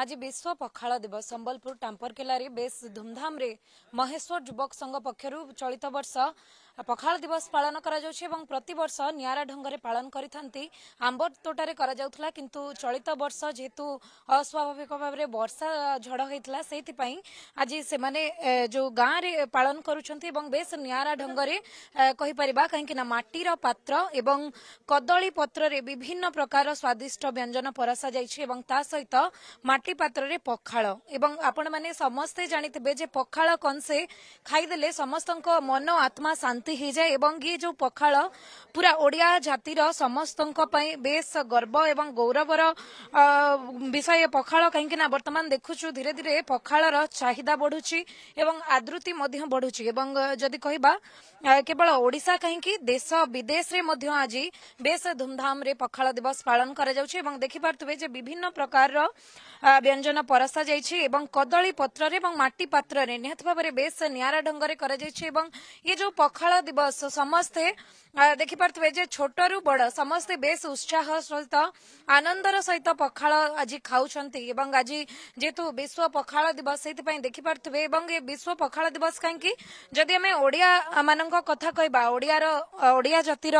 आज विश्व पखाला दिवस समलपुर टाम्परकेला बेस धुमधाम्रे महेश्वर युवक संघ पक्ष चलित वर्ष ପଖାଳ ଦିବସ ପାଳନ କରାଯାଉଛି ଏବଂ ପ୍ରତିବର୍ଷ ନିଆରା ଢଙ୍ଗରେ ପାଳନ କରିଥାନ୍ତି ଆମ୍ବ ତୋଟାରେ କରାଯାଉଥିଲା କିନ୍ତୁ ଚଳିତ ବର୍ଷ ଯେହେତୁ ଅସ୍ୱାଭାବିକ ଭାବରେ ବର୍ଷା ଝଡ଼ ହୋଇଥିଲା ସେଇଥିପାଇଁ ଆଜି ସେମାନେ ଯେଉଁ ଗାଁରେ ପାଳନ କରୁଛନ୍ତି ଏବଂ ବେଶ ନିଆରା ଢଙ୍ଗରେ କହିପାରିବା କାହିଁକି ନା ମାଟିର ପାତ୍ର ଏବଂ କଦଳୀ ପତ୍ରରେ ବିଭିନ୍ନ ପ୍ରକାର ସ୍ୱାଦିଷ୍ଟ ବ୍ୟଞ୍ଜନ ପରସା ଯାଇଛି ଏବଂ ତା ସହିତ ମାଟି ପାତ୍ରରେ ପଖାଳ ଏବଂ ଆପଣମାନେ ସମସ୍ତେ ଜାଣିଥିବେ ଯେ ପଖାଳ କଂସେ ଖାଇଦେଲେ ସମସ୍ତଙ୍କ ମନ ଆତ୍ମା ଶାନ୍ତ ବୃଦ୍ଧି ହେଇଯାଏ ଏବଂ ଇଏ ଯେଉଁ ପଖାଳ ପୁରା ଓଡ଼ିଆ ଜାତିର ସମସ୍ତଙ୍କ ପାଇଁ ବେଶ୍ ଗର୍ବ ଏବଂ ଗୌରବର ବିଷୟ ପଖାଳ କାହିଁକିନା ବର୍ତ୍ତମାନ ଦେଖୁଛୁ ଧୀରେ ଧୀରେ ପଖାଳର ଚାହିଦା ବଢ଼ୁଛି ଏବଂ ଆଦୃତି ମଧ୍ୟ ବଢ଼ୁଛି ଏବଂ ଯଦି କହିବା କେବଳ ଓଡ଼ିଶା କାହିଁକି ଦେଶ ବିଦେଶରେ ମଧ୍ୟ ଆଜି ବେଶ୍ ଧୁମ୍ଧାମ୍ରେ ପଖାଳ ଦିବସ ପାଳନ କରାଯାଉଛି ଏବଂ ଦେଖିପାରୁଥିବେ ଯେ ବିଭିନ୍ନ ପ୍ରକାରର ବ୍ୟଞ୍ଜନ ପରସା ଯାଇଛି ଏବଂ କଦଳୀ ପତ୍ରରେ ଏବଂ ମାଟି ପାତ୍ରରେ ନିହାତି ଭାବରେ ବେଶ୍ ନିଆରା ଢଙ୍ଗରେ କରାଯାଇଛି ଏବଂ ଏ ଯେଉଁ ପଖାଳ ଦିବସ ସମସ୍ତେ ଦେଖିପାରୁଥିବେ ଯେ ଛୋଟରୁ ବଡ଼ ସମସ୍ତେ ବେଶ ଉତ୍ସାହ ସହିତ ଆନନ୍ଦର ସହିତ ପଖାଳ ଆଜି ଖାଉଛନ୍ତି ଏବଂ ଆଜି ଯେହେତୁ ବିଶ୍ୱ ପଖାଳ ଦିବସ ସେଇଥିପାଇଁ ଦେଖିପାରୁଥିବେ ଏବଂ ଏ ବିଶ୍ୱ ପଖାଳ ଦିବସ କାହିଁକି ଯଦି ଆମେ ଓଡ଼ିଆ ମାନଙ୍କ କଥା କହିବା ଓଡ଼ିଆର ଓଡ଼ିଆ ଜାତିର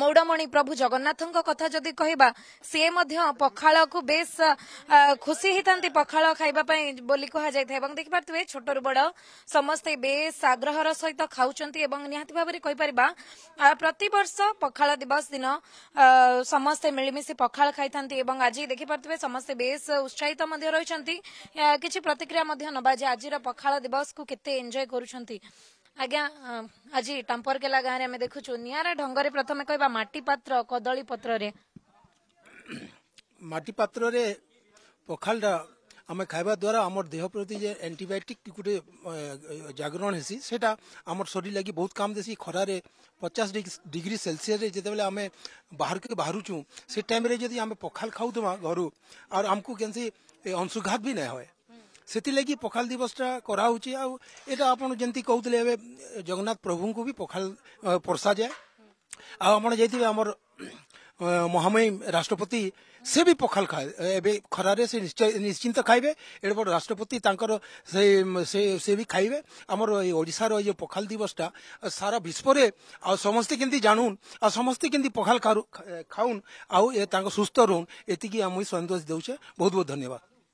ମୌଡ଼ମଣି ପ୍ରଭୁ ଜଗନ୍ନାଥଙ୍କ କଥା ଯଦି କହିବା ସେ ମଧ୍ୟ ପଖାଳକୁ ବେଶ ଖୁସି ହୋଇଥାନ୍ତି ପଖାଳ ଖାଇବା ପାଇଁ ବୋଲି କୁହାଯାଇଥାଏ ଏବଂ ଦେଖିପାରୁଥିବେ ଛୋଟରୁ ବଡ଼ ସମସ୍ତେ ବେଶ ଆଗ୍ରହର ସହିତ ଖାଉଛନ୍ତି ଏବଂ ନିହାତି ଭାବରେ କହିପାରିବା ପ୍ରତିବର୍ଷ ପଖାଳ ଦିବସ ଦିନ ସମସ୍ତେ ମିଳିମିଶି ପଖାଳ ଖାଇଥାନ୍ତି ଏବଂ ଆଜି ଦେଖିପାରୁଥିବେ ସମସ୍ତେ ବେଶ ଉତ୍ସାହିତ ମଧ୍ୟ ରହିଛନ୍ତି କିଛି ପ୍ରତିକ୍ରିୟା ମଧ୍ୟ ନେବା ଯେ ଆଜିର ପଖାଳ ଦିବସକୁ କେତେ ଏନ୍ଜୟ କରୁଛନ୍ତି ଆଜ୍ଞା ଆଜି ଟାମ୍ପରକେଲା ଗାଁରେ ଆମେ ଦେଖୁଛୁ ନିଆରା ଢଙ୍ଗରେ ପ୍ରଥମେ କହିବା ମାଟିପାତ୍ର କଦଳୀ ପତ୍ରରେ ମାଟିପାତ୍ରରେ ପଖାଲଟା ଆମେ ଖାଇବା ଦ୍ୱାରା ଆମର ଦେହ ପ୍ରତି ଯେ ଆଣ୍ଟିବାୟୋଟିକ୍ ଗୋଟେ ଜାଗରଣ ହେସି ସେଟା ଆମର ଶରୀର ଲାଗି ବହୁତ କାମ ଦେସି ଖରାରେ ପଚାଶ ଡିଗ୍ରୀ ସେଲସିୟସରେ ଯେତେବେଳେ ଆମେ ବାହାରକୁ ବାହାରୁଛୁ ସେ ଟାଇମ୍ରେ ଯଦି ଆମେ ପଖାଲ ଖାଉଥିବା ଘରୁ ଆର୍ ଆମକୁ କେମିତି ଅଂଶୁଘାତ ବି ନାଇଁ ହୁଏ ସେଥିଲାଗି ପଖାଲ ଦିବସଟା କରାହେଉଛି ଆଉ ଏଇଟା ଆପଣ ଯେମିତି କହୁଥିଲେ ଏବେ ଜଗନ୍ନାଥ ପ୍ରଭୁଙ୍କୁ ବି ପଖାଲ ପରସାଯାଏ ଆଉ ଆପଣ ଯାଇଥିବେ ଆମର ମହାମୟୀ ରାଷ୍ଟ୍ରପତି ସେ ବି ପଖାଲ ଖାଏ ଏବେ ଖରାରେ ସେ ନିଶ୍ଚିନ୍ତ ଖାଇବେ ଏଡ଼େ ବଡ଼ ରାଷ୍ଟ୍ରପତି ତାଙ୍କର ସେ ସେ ବି ଖାଇବେ ଆମର ଏଇ ଓଡ଼ିଶାର ଏଇ ଯେଉଁ ପଖାଲ ଦିବସଟା ସାରା ବିଶ୍ୱରେ ଆଉ ସମସ୍ତେ କେମିତି ଜାଣୁନ୍ ଆଉ ସମସ୍ତେ କେମିତି ପଖାଲ ଖାଉନ୍ ଆଉ ଏ ତାଙ୍କ ସୁସ୍ଥ ରହୁନ୍ ଏତିକି ଆମେ ସନ୍ତୋଷ ଦେଉଛେ ବହୁତ ବହୁତ ଧନ୍ୟବାଦ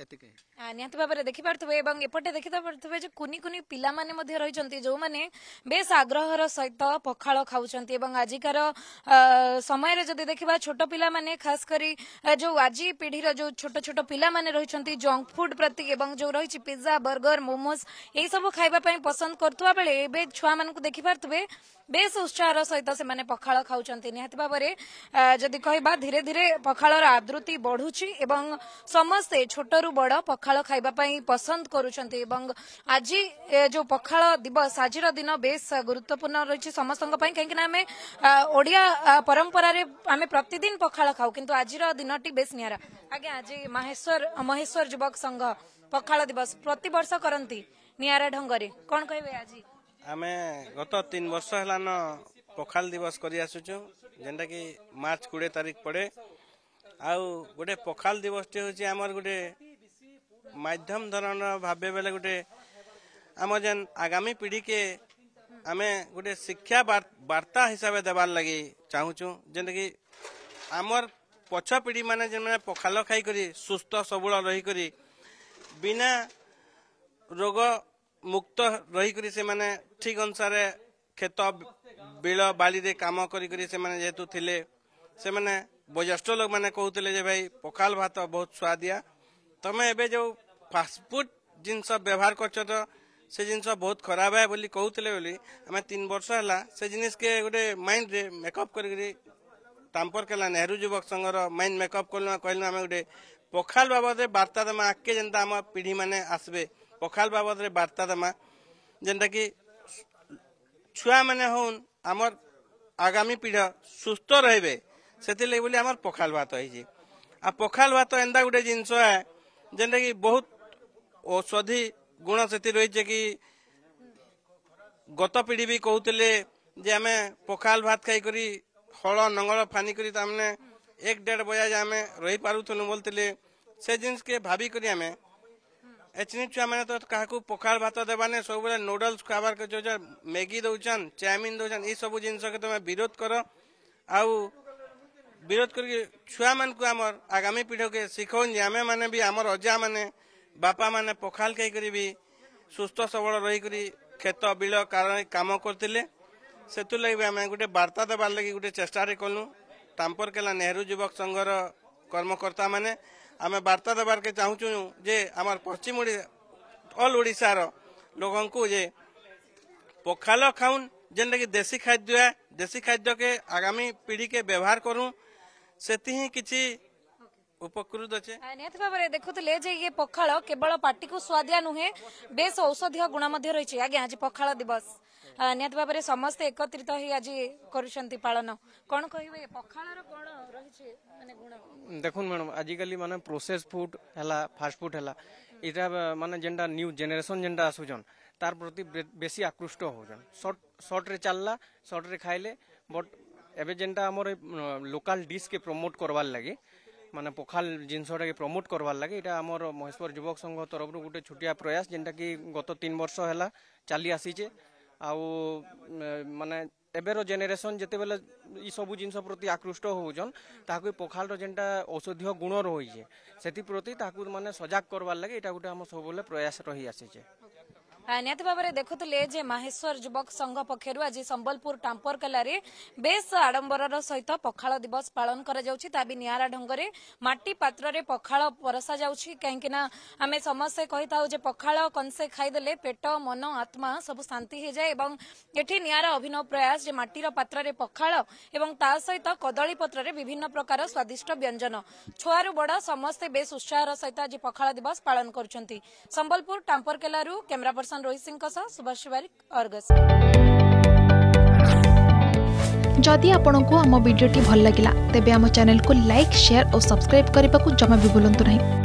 निहत भावे देखी पार्थे देखी पार्थे कूनि कूनि पिलाने जो मैंने बेस आग्रह सहित पखा खाऊँ आजिकार समय देखा छोट पाने खासकर जो आज पीढ़ीर जो छोट छोट पाने रही जंक फुड प्रति जो रही पिजा बर्गर मोमोज ये सब खावाई पसंद कर देखी पार्थे बेस उत्साह सहित से पखाड़ खाऊँ निहत भाव जदि कह धीरे धीरे पखाड़ आदृति बढ़ुची समस्ते छोटर ଛୋଟରୁ ବଡ଼ ପଖାଳ ଖାଇବା ପାଇଁ ପସନ୍ଦ କରୁଛନ୍ତି ଏବଂ ଆଜି ଯେଉଁ ପଖାଳ ଦିବସ ଆଜିର ଦିନ ବେଶ ଗୁରୁତ୍ୱପୂର୍ଣ୍ଣ ରହିଛି ସମସ୍ତଙ୍କ ପାଇଁ କାହିଁକିନା ଆମେ ଓଡ଼ିଆ ପରମ୍ପରାରେ ଆମେ ପ୍ରତିଦିନ ପଖାଳ ଖାଉ କିନ୍ତୁ ଆଜିର ଦିନଟି ବେଶ ନିଆରା ଆଜ୍ଞା ଆଜି ମହେଶ୍ୱର ମହେଶ୍ୱର ଯୁବକ ସଂଘ ପଖାଳ ଦିବସ ପ୍ରତିବର୍ଷ କରନ୍ତି ନିଆରା ଢଙ୍ଗରେ କ'ଣ କହିବେ ଆଜି ଆମେ ଗତ ତିନି ବର୍ଷ ହେଲାନ ପଖାଳ ଦିବସ କରି ଆସୁଛୁ ଯେନ୍ଟାକି ମାର୍ଚ୍ଚ କୋଡ଼ିଏ ତାରିଖ ପଡ଼େ ଆଉ ଗୋଟେ ପଖାଳ ଦିବସଟି ହେଉଛି ଆମର ଗୋଟେ मध्यम धरण भावे बोले गोटे आम जेन आगामी पीढ़ी के आम गोटे शिक्षा बार्ता हिसाब से देवार लगे चाहूँ जेनेक आमर पछ पीढ़ी मान जन पखाल खाई सुस्थ सबु रही बिना रोग मुक्त रही से मैंने ठीक अनुसार क्षेत्र बिल बाड़ी काम करेतुले बयज्येष लोक मैंने कहते भाई पखाल भात बहुत स्वादिया तुम्हें जो फास्टफुड जिन व्यवहार कर से जिनस बहुत खराब है बोली कहते आम तीन वर्ष है से जिनके गोटे माइंड रे मेकअप करपर कला नेहरू युवक संघर माइंड मेकअप कल कह गए पखाल बाबद बार्ता देमा आगे जेनता आम पीढ़ी मैंने आसबे पखाल बाबद बार्ता देमा जेनता कि छुआ मैंने हूं आम आगामी पीढ़ी सुस्थ रे से बोली आम पखाल भात हो पखाल भात एनता गोटे जिनस है जेनता कि बहुत ଔଷଧି ଗୁଣ ସେଠି ରହିଛି କି ଗତ ପିଢ଼ି ବି କହୁଥିଲେ ଯେ ଆମେ ପଖାଲ ଭାତ ଖାଇକରି ହଳ ନଙ୍ଗଳ ଫାନିକରି ତାମାନେ ଏକ ଡେଢ଼ ବଜା ଯେ ଆମେ ରହିପାରୁଥିଲୁ ବୋଲୁଥିଲେ ସେ ଜିନିଷକେ ଭାବିକରି ଆମେ ଏଛିନି ଛୁଆମାନେ ତ କାହାକୁ ପଖାଳ ଭାତ ଦେବାନେ ସବୁବେଳେ ନୁଡଲ୍ସ ଖାଇବାର ଚଉଛନ୍ ମ୍ୟାଗି ଦଉଛନ୍ ଚାଉମିନ ଦଉଛନ୍ ଏସବୁ ଜିନିଷକେ ତମେ ବିରୋଧ କର ଆଉ ବିରୋଧ କରିକି ଛୁଆମାନଙ୍କୁ ଆମର ଆଗାମୀ ପିଢ଼ିକେ ଶିଖଉନ୍ ଯେ ଆମେମାନେ ବି ଆମର ଅଜାମାନେ ବାପା ମାନେ ପଖାଲ ଖାଇକରି ବି ସୁସ୍ଥ ସବଳ ରହିକରି କ୍ଷେତ ବିଳ କାମ କରିଥିଲେ ସେଥିର୍ଲାଗି ବି ଆମେ ଗୋଟେ ବାର୍ତ୍ତା ଦେବାର୍ ଲାଗି ଗୋଟେ ଚେଷ୍ଟାରେ କଲୁ ତାମ୍ପରକେଲା ନେହେରୁ ଯୁବକ ସଂଘର କର୍ମକର୍ତ୍ତାମାନେ ଆମେ ବାର୍ତ୍ତା ଦେବାର୍କେ ଚାହୁଁଛୁ ଯେ ଆମର ପଶ୍ଚିମ ଓଡ଼ିଶା ଅଲ୍ ଓଡ଼ିଶାର ଲୋକଙ୍କୁ ଯେ ପଖାଲ ଖାଉନ୍ ଯେନ୍ଟାକି ଦେଶୀ ଖାଦ୍ୟ ଦେଶୀ ଖାଦ୍ୟକେ ଆଗାମୀ ପିଢ଼ିକେ ବ୍ୟବହାର କରୁଁ ସେଥି ହିଁ କିଛି উপকৃত আছে ନିହାତି ଭାବରେ ଦେଖୁଥିଲେ ଯେ ଇଏ ପଖାଳ କେବଳ ପାଟିକୁ ସୁଆଦିଆ ନୁହେଁ ବେଶ ଔଷଧୀୟ ଗୁଣ ମଧ୍ୟ ରହିଛି ଆଜ୍ଞା ଆଜି ପଖାଳ ଦିବସ ନିହାତି ଭାବରେ ସମସ୍ତେ ଏକତ୍ରିତ ହୋଇ ଆଜି କରୁଛନ୍ତି ପାଳନ କ'ଣ କହିବେ ପଖାଳର କ'ଣ ରହିଛି ମାନେ ଗୁଣ ଦେଖୁନ୍ ମ୍ୟାଡ଼ାମ୍ ଆଜିକାଲି ମାନେ ପ୍ରୋସେସ୍ ଫୁଡ୍ ହେଲା ଫାଷ୍ଟଫୁଡ୍ ହେଲା ଏଇଟା ମାନେ ଯେନ୍ଟା ନ୍ୟୁ ଜେନେରେସନ୍ ଯେନ୍ଟା ଆସୁଛନ୍ ତାର ପ୍ରତି ବେଶୀ ଆକୃଷ୍ଟ ହଉଛନ୍ ସର୍ଟ ସର୍ଟରେ ଚାଲିଲା ସର୍ଟରେ ଖାଇଲେ ବଟ୍ ଏବେ ଯେନ୍ଟା ଆମର ଲୋକାଲ୍ ଡିସ୍କେ ପ୍ରମୋଟ୍ କରବାର୍ ଲାଗି মানে ପଖାଲ ଜିନିଷଟାକେ ପ୍ରମୋଟ୍ କର୍ବାର୍ ଲାଗି ଏଇଟା ଆମର ମହେଶ୍ୱର ଯୁବକ ସଂଘ ତରଫରୁ ଗୋଟେ ଛୋଟିଆ ପ୍ରୟାସ ଯେନ୍ଟାକି ଗତ ତିନି ବର୍ଷ ହେଲା ଚାଲି ଆସିଛେ ଆଉ ମାନେ এবের জেনেসন যেতবে এইসব জিনিস প্রতি আকৃষ্ট হচ্ছেন তাকে পখাল যেটা ঔষধীয় গুণ রয়েছে সেপ্রতি তাকে মানে সজাগ করবার লাগে এটা গোটে আমার সবুলে প্রয়াস রহি আসিছে ନିହାତି ଭାବରେ ଦେଖୁଥିଲେ ଯେ ମାହେଶ୍ୱର ଯୁବକ ସଂଘ ପକ୍ଷରୁ ଆଜି ସମ୍ବଲପୁର ଟାମ୍ପରକେଲାରେ ବେଶ ଆଡମ୍ବରର ସହିତ ପଖାଳ ଦିବସ ପାଳନ କରାଯାଉଛି ତା ବି ନିଆରା ଢଙ୍ଗରେ ମାଟି ପାତ୍ରରେ ପଖାଳ ପରସା ଯାଉଛି କାହିଁକିନା ଆମେ ସମସ୍ତେ କହିଥାଉ ଯେ ପଖାଳ କଂସେ ଖାଇଦେଲେ ପେଟ ମନ ଆତ୍ମା ସବୁ ଶାନ୍ତି ହୋଇଯାଏ ଏବଂ ଏଠି ନିଆରା ଅଭିନବ ପ୍ରୟାସ ଯେ ମାଟିର ପାତ୍ରରେ ପଖାଳ ଏବଂ ତା ସହିତ କଦଳୀ ପତ୍ରରେ ବିଭିନ୍ନ ପ୍ରକାର ସ୍ୱାଦିଷ୍ଟ ବ୍ୟଞ୍ଜନ ଛୁଆରୁ ବଡ଼ ସମସ୍ତେ ବେଶ ଉତ୍ସାହର ସହିତ ଆଜି ପଖାଳ ଦିବସ ପାଳନ କରୁଛନ୍ତି ସମ୍ବଲପୁର ଟାମ୍ପରକେଲାରୁ କ୍ୟାମେରା ପର୍ସନ सन रोहित सिंह सुभाष बारिक अर्गस जदि आपण आम भिड्टे भल लगा तेब चेल को लाइक शेयर और सब्सक्राइब करने को जमा भी बुलां नहीं